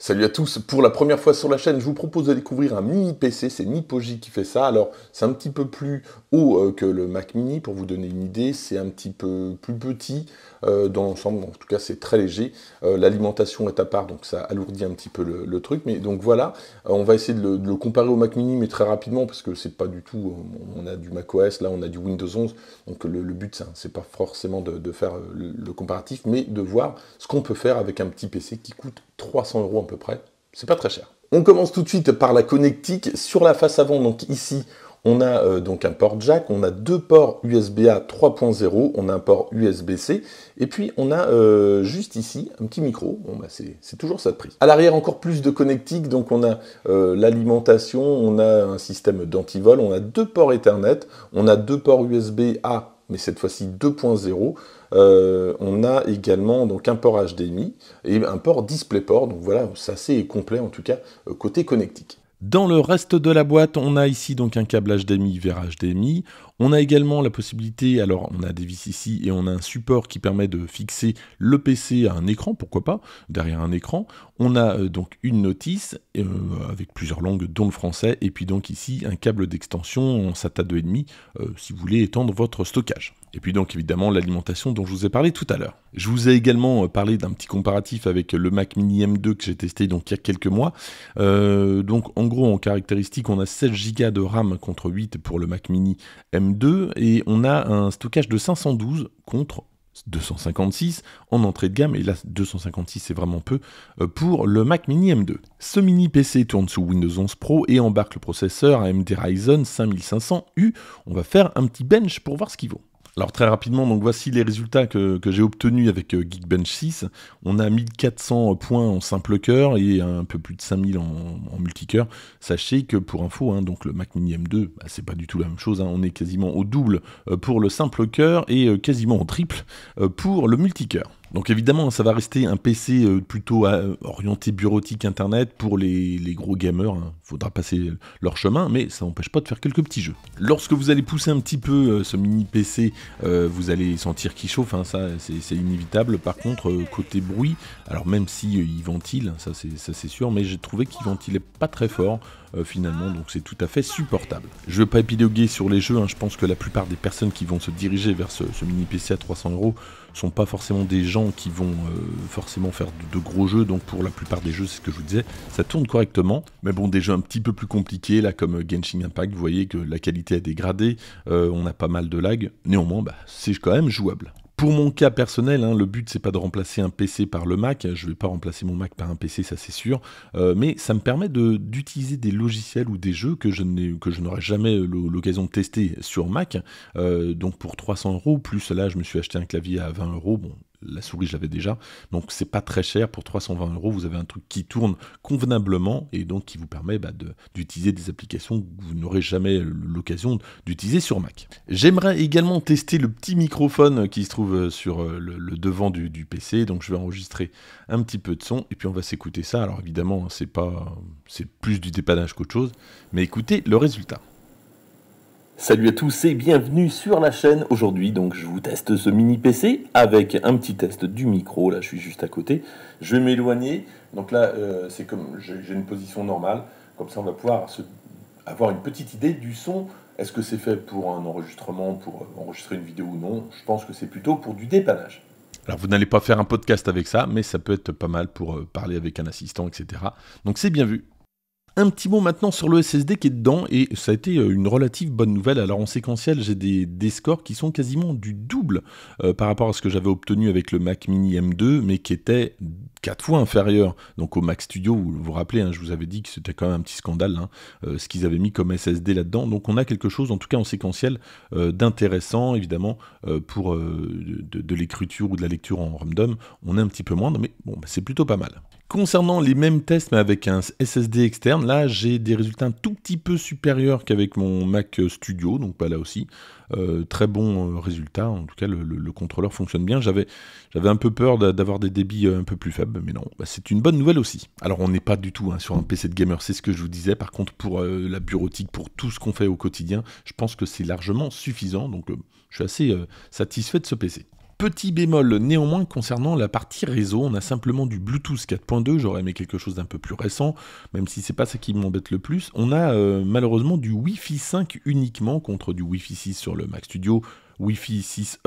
Salut à tous, pour la première fois sur la chaîne, je vous propose de découvrir un mini PC, c'est Nipoji qui fait ça. Alors, c'est un petit peu plus haut euh, que le Mac mini, pour vous donner une idée, c'est un petit peu plus petit euh, dans l'ensemble, en tout cas c'est très léger. Euh, l'alimentation est à part, donc ça alourdit un petit peu le, truc. Mais donc voilà, on va essayer de le, comparer au Mac mini, mais très rapidement, parce que c'est pas du tout, on a du macOS, là on a du Windows 11, donc le, but, c'est pas forcément de, faire le comparatif, mais de voir ce qu'on peut faire avec un petit PC qui coûte 300 euros à peu près. C'est pas très cher. On commence tout de suite par la connectique sur la face avant. Donc ici, on a euh, donc un port jack, on a deux ports USB-A 3.0, on a un port USB-C, et puis on a euh, juste ici un petit micro. Bon, bah c'est toujours ça de prix. À l'arrière, encore plus de connectique, donc on a euh, l'alimentation, on a un système d'antivol, on a deux ports Ethernet, on a deux ports USB-A mais cette fois-ci 2.0. Euh, on a également donc un port HDMI et un port DisplayPort. Donc voilà, c'est assez complet en tout cas euh, côté connectique. Dans le reste de la boîte, on a ici donc un câble HDMI vers HDMI. On a également la possibilité, alors on a des vis ici et on a un support qui permet de fixer le PC à un écran, pourquoi pas, derrière un écran. On a euh, donc une notice euh, avec plusieurs langues, dont le français, et puis donc ici un câble d'extension en SATA 2.5 euh, si vous voulez étendre votre stockage. Et puis donc évidemment l'alimentation dont je vous ai parlé tout à l'heure. Je vous ai également euh, parlé d'un petit comparatif avec euh, le Mac Mini M2 que j'ai testé donc il y a quelques mois. Euh, donc en gros en caractéristiques on a 16 Go de RAM contre 8 pour le Mac Mini M2 et on a un stockage de 512 contre 256 en entrée de gamme, et là 256 c'est vraiment peu, pour le Mac Mini M2. Ce mini PC tourne sous Windows 11 Pro et embarque le processeur AMD Ryzen 5500U. On va faire un petit bench pour voir ce qu'il vaut. Alors très rapidement, donc voici les résultats que, j'ai obtenus avec euh, Geekbench 6. On a 1400 euh, points en simple cœur et un peu plus de 5000 en, en multicœur. Sachez que pour info, hein, donc le Mac Mini M2, bah, c'est pas du tout la même chose. Hein. On est quasiment au double euh, pour le simple cœur et quasiment au triple pour le multicœur. Donc évidemment, ça va rester un PC euh, plutôt euh, orienté bureautique Internet pour les, gros gamers. Hein. faudra passer leur chemin, mais ça n'empêche pas de faire quelques petits jeux. Lorsque vous allez pousser un petit peu euh, ce mini PC, vous allez sentir qu'il chauffe, hein. ça c'est inévitable. Par contre, côté bruit, alors même s'il si, il ventile, ça c'est sûr, mais j'ai trouvé qu'il ventilait pas très fort. finalement, donc c'est tout à fait supportable. Je ne veux pas épiloguer sur les jeux, hein. je pense que la plupart des personnes qui vont se diriger vers ce, mini PC à 300 euros sont pas forcément des gens qui vont euh, forcément faire de, gros jeux, donc pour la plupart des jeux, c'est ce que je vous disais, ça tourne correctement, mais bon, des jeux un petit peu plus compliqués, là, comme euh, Genshin Impact, vous voyez que la qualité a dégradé, euh, on a pas mal de lag, néanmoins, bah, c'est quand même jouable. Pour mon cas personnel, hein, le but c'est pas de remplacer un PC par le Mac, je vais pas remplacer mon Mac par un PC, ça c'est sûr, euh, mais ça me permet d'utiliser des logiciels ou des jeux que je n'aurais jamais euh, l'occasion de tester sur Mac. Euh, donc pour 300 euros, plus là je me suis acheté un clavier à 20 euros, bon la souris, je l'avais déjà. Donc, c'est pas très cher. Pour 320 euros, vous avez un truc qui tourne convenablement et donc qui vous permet bah, d'utiliser des applications que vous n'aurez jamais l'occasion d'utiliser sur Mac. J'aimerais également tester le petit microphone qui se trouve euh, sur euh, le, devant du, du, PC. Donc, je vais enregistrer un petit peu de son et puis on va s'écouter ça. Alors, évidemment, hein, c'est pas, c'est plus du dépannage qu'autre chose, mais écoutez le résultat. Salut à tous et bienvenue sur la chaîne. Aujourd'hui, donc, je vous teste ce mini PC avec un petit test du micro. Là, je suis juste à côté. Je vais m'éloigner. Donc là, euh, c'est comme j'ai une position normale. Comme ça, on va pouvoir avoir une petite idée du son. Est-ce que c'est fait pour un enregistrement, pour enregistrer une vidéo ou non Je pense que c'est plutôt pour du dépannage. Alors, vous n'allez pas faire un podcast avec ça, mais ça peut être pas mal pour euh, parler avec un assistant, etc. Donc, c'est bien vu. Un petit mot maintenant sur le SSD qui est dedans, et ça a été euh, une relative bonne nouvelle. Alors en séquentiel, j'ai des, scores qui sont quasiment du double euh, par rapport à ce que j'avais obtenu avec le Mac Mini M2, mais qui était 4 fois inférieur donc au Mac Studio, vous vous rappelez, hein, je vous avais dit que c'était quand même un petit scandale hein, euh, ce qu'ils avaient mis comme SSD là-dedans. Donc on a quelque chose, en tout cas en séquentiel, d'intéressant, évidemment, pour de, l'écriture ou de la lecture en random, on est un petit peu moindre, mais bon, bah, c'est plutôt pas mal. Concernant les mêmes tests mais avec un SSD externe, là j'ai des résultats un tout petit peu supérieurs qu'avec mon Mac euh, Studio, donc pas là aussi. Euh, très bon euh, résultat, en tout cas le, contrôleur fonctionne bien. J'avais un peu peur d'avoir des débits un peu plus faibles, mais non, bah, c'est une bonne nouvelle aussi. Alors on n'est pas du tout hein, sur un PC de gamer, c'est ce que je vous disais. Par contre pour la bureautique, pour tout ce qu'on fait au quotidien, je pense que c'est largement suffisant, donc je suis assez satisfait de ce PC. Petit bémol néanmoins concernant la partie réseau, on a simplement du Bluetooth 4.2, j'aurais aimé quelque chose d'un peu plus récent, même si c'est pas ça qui m'embête le plus. On a euh, malheureusement du Wi-Fi 5 uniquement contre du Wi-Fi 6 sur le Mac Studio, Wi-Fi 6E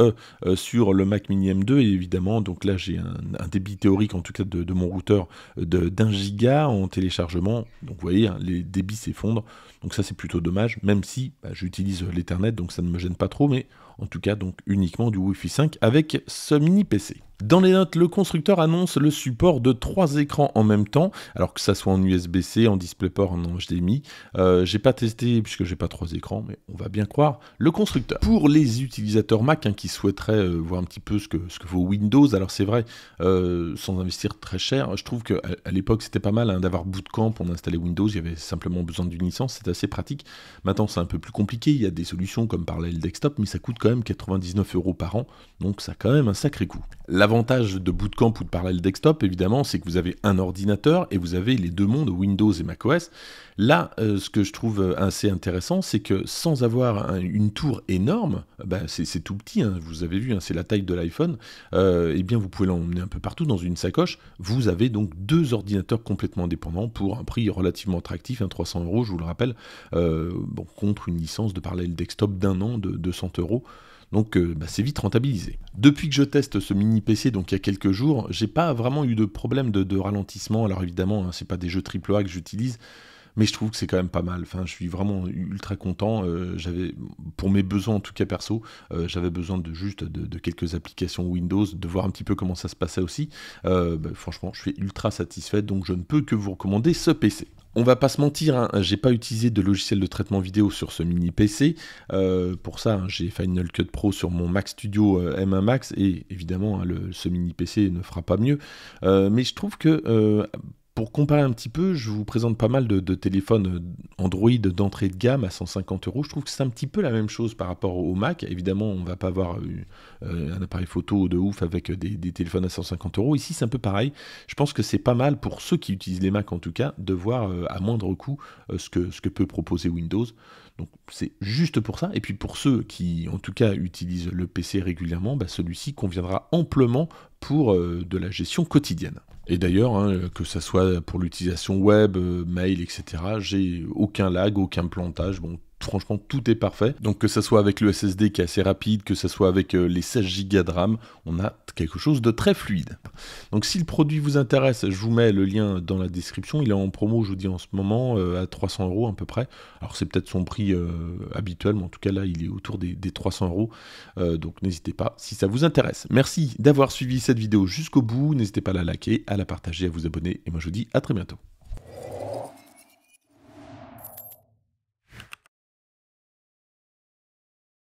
euh, sur le Mac Mini M2. Et évidemment, donc là, j'ai un, débit théorique, en tout cas de, mon routeur, d'un giga en téléchargement. Donc vous voyez, hein, les débits s'effondrent. Donc ça, c'est plutôt dommage, même si bah, j'utilise l'Ethernet, donc ça ne me gêne pas trop. Mais en tout cas, donc uniquement du Wi-Fi 5 avec ce mini PC. Dans les notes, le constructeur annonce le support de trois écrans en même temps, alors que ça soit en USB-C, en DisplayPort, en HDMI. Euh, j'ai pas testé puisque j'ai pas trois écrans, mais on va bien croire le constructeur. Pour les utilisateurs Mac hein, qui souhaiteraient euh, voir un petit peu ce que, ce que vaut Windows, alors c'est vrai, euh, sans investir très cher, je trouve qu'à l'époque c'était pas mal hein, d'avoir Bootcamp, on installait Windows, il y avait simplement besoin d'une licence, c'est assez pratique. Maintenant c'est un peu plus compliqué, il y a des solutions comme par le desktop, mais ça coûte quand même 99 euros par an, donc ça a quand même un sacré coût. L'avantage de Bootcamp ou de Parallel Desktop, évidemment, c'est que vous avez un ordinateur et vous avez les deux mondes, Windows et macOS. Là, euh, ce que je trouve euh, assez intéressant, c'est que sans avoir une tour énorme, bah, c'est tout petit, hein, vous avez vu, hein, c'est la taille de l'iPhone, et euh, eh bien vous pouvez l'emmener un peu partout dans une sacoche. Vous avez donc deux ordinateurs complètement indépendants pour un prix relativement attractif, un hein, 300 euros, je vous le rappelle, contre une licence de Parallel Desktop d'un an de 200 euros. Donc euh, bah, c'est vite rentabilisé. Depuis que je teste ce mini PC, donc il y a quelques jours, j'ai pas vraiment eu de problème de, ralentissement. Alors évidemment, ce hein, c'est pas des jeux AAA que j'utilise, mais je trouve que c'est quand même pas mal. Enfin, je suis vraiment ultra content. Euh, j'avais, pour mes besoins en tout cas perso, euh, j'avais besoin de juste de, quelques applications Windows, de voir un petit peu comment ça se passait aussi. Bah, franchement, je suis ultra satisfait, donc je ne peux que vous recommander ce PC. On va pas se mentir, hein, j'ai pas utilisé de logiciel de traitement vidéo sur ce mini PC. Euh, pour ça, hein, j'ai Final Cut Pro sur mon Mac Studio euh, M1 Max et évidemment, hein, le, ce mini PC ne fera pas mieux. Euh, mais je trouve que pour comparer un petit peu, je vous présente pas mal de, téléphones euh, Android d'entrée de gamme à 150 euros. Je trouve que c'est un petit peu la même chose par rapport au Mac. Évidemment, on ne va pas avoir euh, euh, un appareil photo de ouf avec des, téléphones à 150 euros. Ici, c'est un peu pareil. Je pense que c'est pas mal pour ceux qui utilisent les Mac en tout cas de voir à moindre coût ce, que, peut proposer Windows. Donc c'est juste pour ça. Et puis pour ceux qui, en tout cas, utilisent le PC régulièrement, bah, celui-ci conviendra amplement pour de la gestion quotidienne. Et d'ailleurs, hein, que ce soit pour l'utilisation web, euh, mail, etc., j'ai aucun lag, aucun plantage. Bon, franchement, tout est parfait. Donc que ce soit avec le SSD qui est assez rapide, que ce soit avec euh, les 16 Go de RAM, on a quelque chose de très fluide. Donc si le produit vous intéresse, je vous mets le lien dans la description. Il est en promo, je vous dis en ce moment, euh, à 300 euros à peu près. Alors c'est peut-être son prix euh, habituel, mais en tout cas là, il est autour des, des 300 euros. Donc n'hésitez pas si ça vous intéresse. Merci d'avoir suivi cette vidéo jusqu'au bout. N'hésitez pas à la liker, à la partager, à vous abonner. Et moi je vous dis à très bientôt.